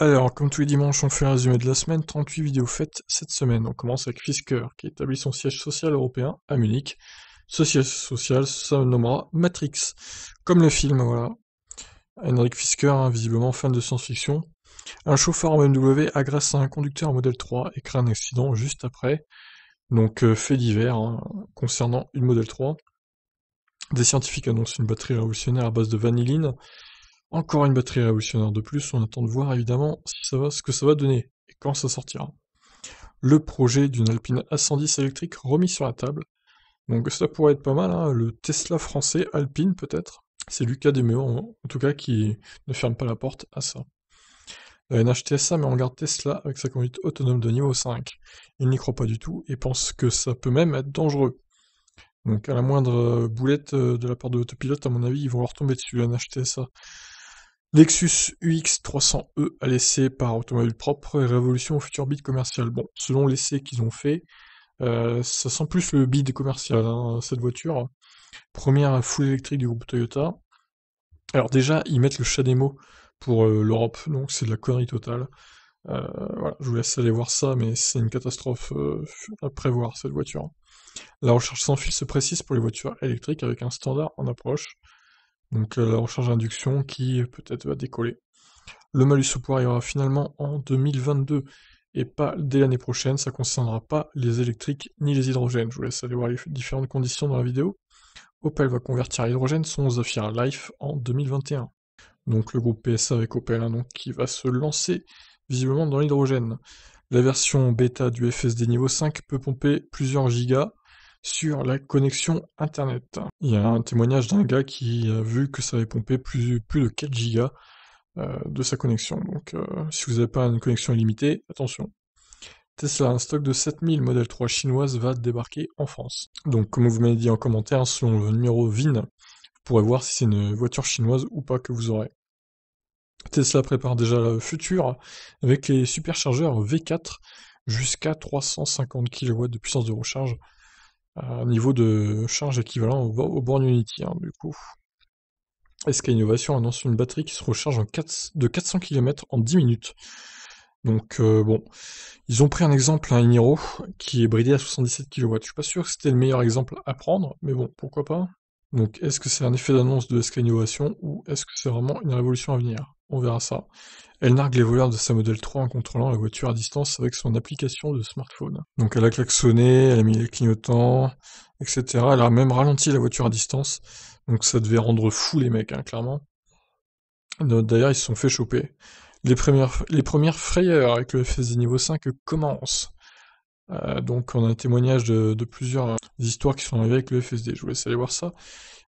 Alors, comme tous les dimanches, on fait un résumé de la semaine, 38 vidéos faites cette semaine. On commence avec Fisker, qui établit son siège social européen à Munich. Ce siège social se nommera Matrix, comme le film, voilà. Henrik Fisker, hein, visiblement fan de science-fiction. Un chauffeur en BMW agresse un conducteur en modèle 3 et crée un accident juste après. Donc, euh, fait divers hein, concernant une modèle 3. Des scientifiques annoncent une batterie révolutionnaire à base de vanilline encore une batterie révolutionnaire de plus, on attend de voir évidemment ça va, ce que ça va donner et quand ça sortira. Le projet d'une Alpine A110 électrique remis sur la table. Donc ça pourrait être pas mal, hein, le Tesla français Alpine peut-être. C'est Lucas Demeo en, tout cas qui ne ferme pas la porte à ça. La NHTSA mais on garde Tesla avec sa conduite autonome de niveau 5. Il n'y croit pas du tout et pense que ça peut même être dangereux. Donc à la moindre euh, boulette euh, de la part de l'autopilote, à mon avis, ils vont leur tomber dessus, la NHTSA. Lexus UX 300e à laissé par automobile propre et Révolution au futur bide commercial. Bon, selon l'essai qu'ils ont fait, euh, ça sent plus le bid commercial, hein, cette voiture. Première full électrique du groupe Toyota. Alors déjà, ils mettent le chat démo pour euh, l'Europe, donc c'est de la connerie totale. Euh, je vous laisse aller voir ça, mais c'est une catastrophe à prévoir cette voiture. La recherche sans fil se précise pour les voitures électriques avec un standard en approche. Donc euh, la recharge induction qui euh, peut-être va décoller. Le malus au poids arrivera finalement en 2022 et pas dès l'année prochaine. Ça ne concernera pas les électriques ni les hydrogènes. Je vous laisse aller voir les différentes conditions dans la vidéo. Opel va convertir à hydrogène son Zafira Life en 2021. Donc le groupe PSA avec Opel hein, donc, qui va se lancer visiblement dans l'hydrogène. La version bêta du FSD niveau 5 peut pomper plusieurs gigas sur la connexion internet. Il y a un témoignage d'un gars qui a vu que ça avait pompé plus, plus de 4 go euh, de sa connexion. Donc euh, si vous n'avez pas une connexion illimitée, attention. Tesla, un stock de 7000 modèles 3 chinoises va débarquer en France. Donc comme vous m'avez dit en commentaire, selon le numéro VIN, vous pourrez voir si c'est une voiture chinoise ou pas que vous aurez. Tesla prépare déjà le futur avec les superchargeurs V4 jusqu'à 350 kW de puissance de recharge niveau de charge équivalent au, Born Unity, hein, du coup. SK Innovation annonce une batterie qui se recharge en 4, de 400 km en 10 minutes. Donc euh, bon, ils ont pris un exemple, un hein, Niro qui est bridé à 77 kW. Je suis pas sûr que c'était le meilleur exemple à prendre, mais bon, pourquoi pas. Donc est-ce que c'est un effet d'annonce de SK Innovation ou est-ce que c'est vraiment une révolution à venir On verra ça. Elle nargue les voleurs de sa modèle 3 en contrôlant la voiture à distance avec son application de smartphone. Donc elle a klaxonné, elle a mis les clignotants, etc. Elle a même ralenti la voiture à distance. Donc ça devait rendre fou les mecs, hein, clairement. D'ailleurs, ils se sont fait choper. Les premières, frayeurs avec le FSD niveau 5 commencent. Euh, donc on a un témoignage de, plusieurs euh, histoires qui sont arrivées avec le FSD. Je vous laisse aller voir ça.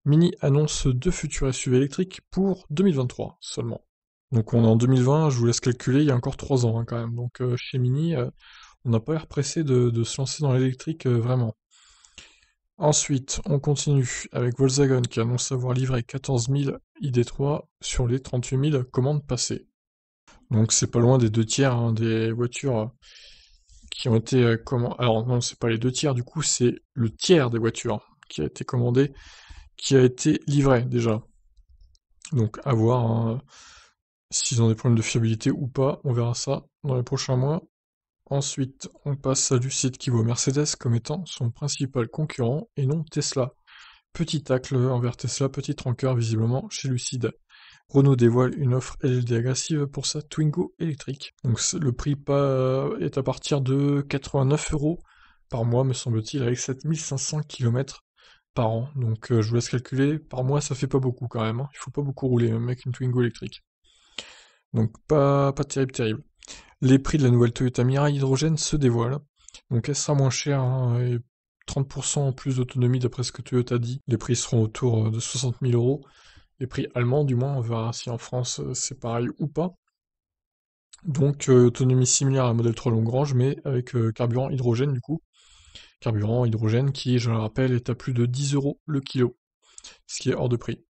Mini annonce deux futurs SUV électriques pour 2023 seulement. Donc on est en 2020, je vous laisse calculer, il y a encore 3 ans hein, quand même. Donc euh, chez Mini, euh, on n'a pas l'air pressé de, se lancer dans l'électrique euh, vraiment. Ensuite, on continue avec Volkswagen qui annonce avoir livré 14 000 ID3 sur les 38 000 commandes passées. Donc c'est pas loin des deux tiers hein, des voitures qui ont été commandées. Alors non, c'est pas les deux tiers, du coup c'est le tiers des voitures hein, qui a été commandé, qui a été livré déjà. Donc avoir... voir. S'ils ont des problèmes de fiabilité ou pas, on verra ça dans les prochains mois. Ensuite, on passe à Lucid qui voit Mercedes comme étant son principal concurrent et non Tesla. Petit tacle envers Tesla, petit rancœur visiblement chez Lucid. Renault dévoile une offre LLD agressive pour sa Twingo électrique. Donc le prix est à partir de 89 euros par mois, me semble-t-il, avec 7500 km par an. Donc euh, je vous laisse calculer, par mois ça fait pas beaucoup quand même. Hein. Il faut pas beaucoup rouler, même avec une Twingo électrique. Donc pas, pas terrible, terrible. Les prix de la nouvelle Toyota Mirai hydrogène se dévoilent. Donc elle sera moins chère, hein, et 30% plus d'autonomie d'après ce que Toyota dit. Les prix seront autour euh, de 60 000 euros. Les prix allemands du moins, on verra si en France euh, c'est pareil ou pas. Donc euh, autonomie similaire à un modèle 3 Longrange, mais avec carburant hydrogène du coup. Carburant hydrogène qui, je le rappelle, est à plus de 10 euros le kilo, ce qui est hors de prix.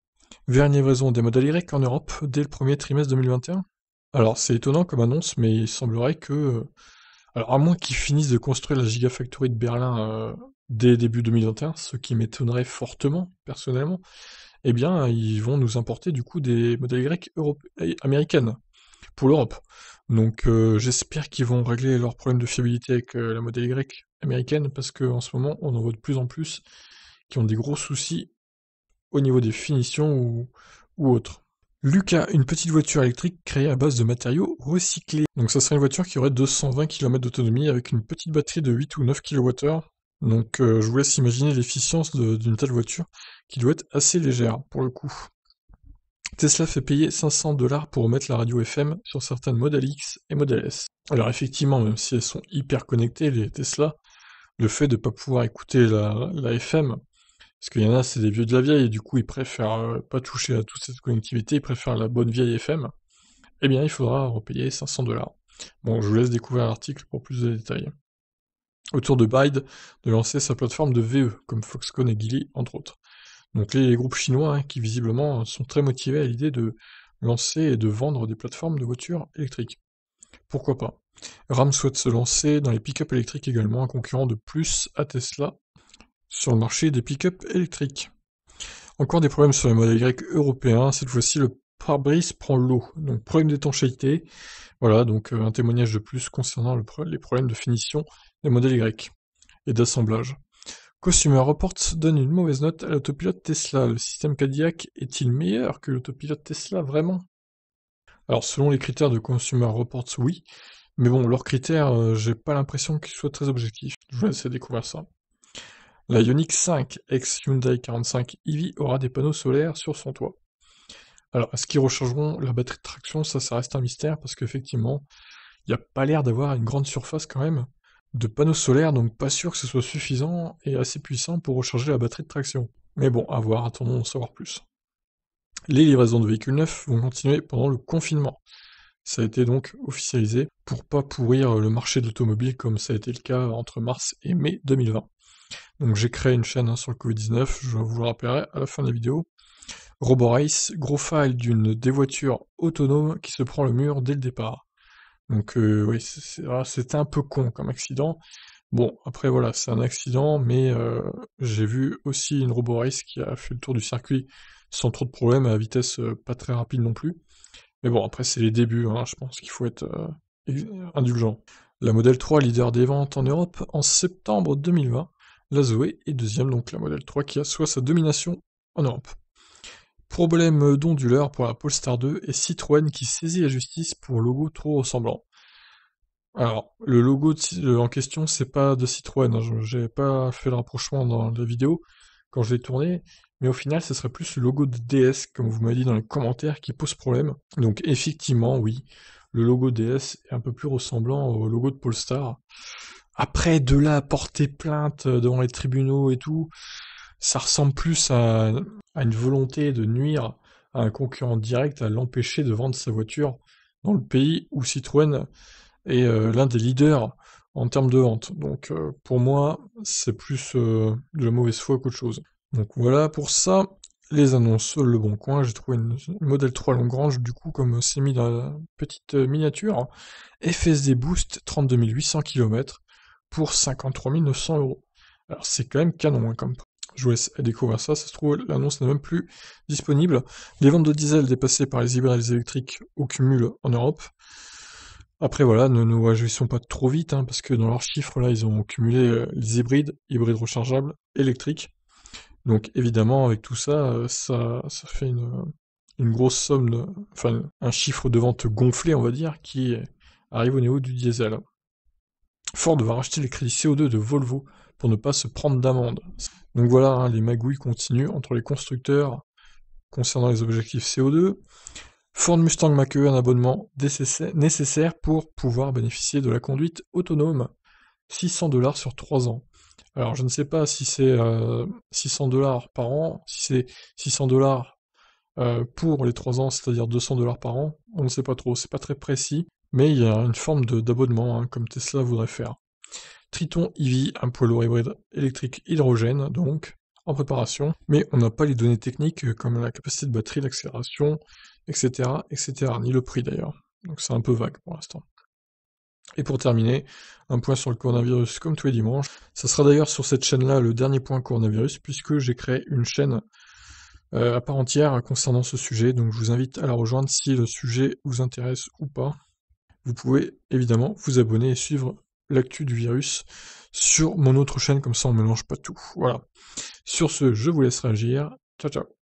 Vers raison des modèles Y en Europe dès le premier trimestre 2021. Alors c'est étonnant comme annonce, mais il semblerait que, euh, alors à moins qu'ils finissent de construire la Gigafactory de Berlin euh, dès début 2021, ce qui m'étonnerait fortement personnellement, eh bien ils vont nous importer du coup des modèles grecs américaines pour l'Europe. Donc euh, j'espère qu'ils vont régler leurs problèmes de fiabilité avec la modèle Y américaine, parce qu'en ce moment, on en voit de plus en plus qui ont des gros soucis au niveau des finitions ou, ou autres. « Lucas, une petite voiture électrique créée à base de matériaux recyclés. Donc ça serait une voiture qui aurait 220 km d'autonomie avec une petite batterie de 8 ou 9 kWh. Donc euh, je vous laisse imaginer l'efficience d'une telle voiture qui doit être assez légère pour le coup. Tesla fait payer 500 dollars pour remettre la radio FM sur certaines modèles X et Model S. Alors effectivement, même si elles sont hyper connectées, les Tesla, le fait de ne pas pouvoir écouter la FM parce qu'il y en a, c'est des vieux de la vieille, et du coup, ils préfèrent euh, pas toucher à toute cette connectivité, ils préfèrent la bonne vieille FM. Eh bien, il faudra repayer 500 dollars. Bon, je vous laisse découvrir l'article pour plus de détails. Autour de Bide, de lancer sa plateforme de VE, comme Foxconn et Geely, entre autres. Donc les groupes chinois hein, qui visiblement sont très motivés à l'idée de lancer et de vendre des plateformes de voitures électriques. Pourquoi pas RAM souhaite se lancer dans les pick-up électriques également, un concurrent de plus à Tesla sur le marché des pick-up électriques. Encore des problèmes sur les modèles grecs européens. Cette fois-ci, le pare-brise prend l'eau. Donc, problème d'étanchéité. Voilà, donc euh, un témoignage de plus concernant les problèmes de finition des modèles grecs et d'assemblage. Consumer Reports donne une mauvaise note à l'autopilote Tesla. Le système Cadillac est-il meilleur que l'autopilote Tesla vraiment Alors, selon les critères de Consumer Reports, oui. Mais bon, leurs critères, euh, j'ai pas l'impression qu'ils soient très objectifs. Je essayer de découvrir ça. La Ioniq 5 ex-Hyundai 45 EV aura des panneaux solaires sur son toit. Alors, est-ce qu'ils rechargeront la batterie de traction Ça, ça reste un mystère parce qu'effectivement, il n'y a pas l'air d'avoir une grande surface quand même de panneaux solaires, donc pas sûr que ce soit suffisant et assez puissant pour recharger la batterie de traction. Mais bon, à voir, attendons d'en savoir plus. Les livraisons de véhicules neufs vont continuer pendant le confinement. Ça a été donc officialisé pour pas pourrir le marché de l'automobile comme ça a été le cas entre mars et mai 2020. Donc j'ai créé une chaîne hein, sur le Covid-19, je vous le rappellerai à la fin de la vidéo. RoboRace, gros file d'une des voitures autonomes qui se prend le mur dès le départ. Donc euh, oui, ah, c'est un peu con comme accident. Bon, après voilà, c'est un accident, mais euh, j'ai vu aussi une RoboRace qui a fait le tour du circuit sans trop de problèmes, à vitesse euh, pas très rapide non plus. Mais bon, après c'est les débuts, hein. je pense qu'il faut être indulgent. La Model 3, leader des ventes en Europe en septembre 2020. La Zoé et deuxième, donc la modèle 3 qui a soit sa domination en Europe. Problème d'onduleur pour la Polestar 2 et Citroën qui saisit la justice pour logo trop ressemblant. Alors, le logo euh, en question, c'est pas de Citroën. Hein, j'ai J'avais pas fait le rapprochement dans la vidéo quand je l'ai tourné, mais au final, ce serait plus le logo de DS, comme vous m'avez dit dans les commentaires, qui pose problème. Donc, effectivement, oui, le logo DS est un peu plus ressemblant au logo de Polestar. Après, de là à porter plainte euh, devant les tribunaux et tout, ça ressemble plus à, une volonté de nuire à un concurrent direct, à l'empêcher de vendre sa voiture dans le pays où Citroën est euh, l'un des leaders en termes de vente. Donc euh, pour moi, c'est plus de la mauvaise foi qu'autre chose. Donc voilà pour ça, les annonces Le Bon Coin. J'ai trouvé une modèle 3 Longrange, du coup, comme c'est mis dans la petite miniature. FSD Boost, 32 800 km pour 53 900 euros. Alors c'est quand même canon hein, comme je vous laisse découvrir ça. Ça se trouve, l'annonce n'est même plus disponible. Les ventes de diesel dépassées par les hybrides électriques au cumul en Europe. Après, voilà, ne nous réjouissons pas trop vite, hein, parce que dans leurs chiffres, là, ils ont cumulé euh, les hybrides, hybrides rechargeables, électriques. Donc, évidemment, avec tout ça, euh, ça, fait une, grosse somme, enfin, un chiffre de vente gonflé, on va dire, qui arrive au niveau du diesel. Ford va racheter les crédits CO2 de Volvo pour ne pas se prendre d'amende. Donc voilà, hein, les magouilles continuent entre les constructeurs concernant les objectifs CO2. Ford Mustang mach un abonnement nécessaire pour pouvoir bénéficier de la conduite autonome. 600 dollars sur 3 ans. Alors je ne sais pas si c'est 600 euh, dollars par an, si c'est 600 dollars euh, pour les 3 ans, c'est-à-dire 200 dollars par an. On ne sait pas trop, c'est pas très précis. Mais il y a une forme d'abonnement, hein, comme Tesla voudrait faire. Triton EV, un poids lourd hybride électrique hydrogène, donc, en préparation. Mais on n'a pas les données techniques euh, comme la capacité de batterie, l'accélération, etc., etc., ni le prix d'ailleurs. Donc c'est un peu vague pour l'instant. Et pour terminer, un point sur le coronavirus comme tous les dimanches. Ça sera d'ailleurs sur cette chaîne-là le dernier point coronavirus, puisque j'ai créé une chaîne euh, à part entière concernant ce sujet. Donc je vous invite à la rejoindre si le sujet vous intéresse ou pas. Vous pouvez évidemment vous abonner et suivre l'actu du virus sur mon autre chaîne, comme ça on ne mélange pas tout. Voilà. Sur ce, je vous laisse réagir. Ciao ciao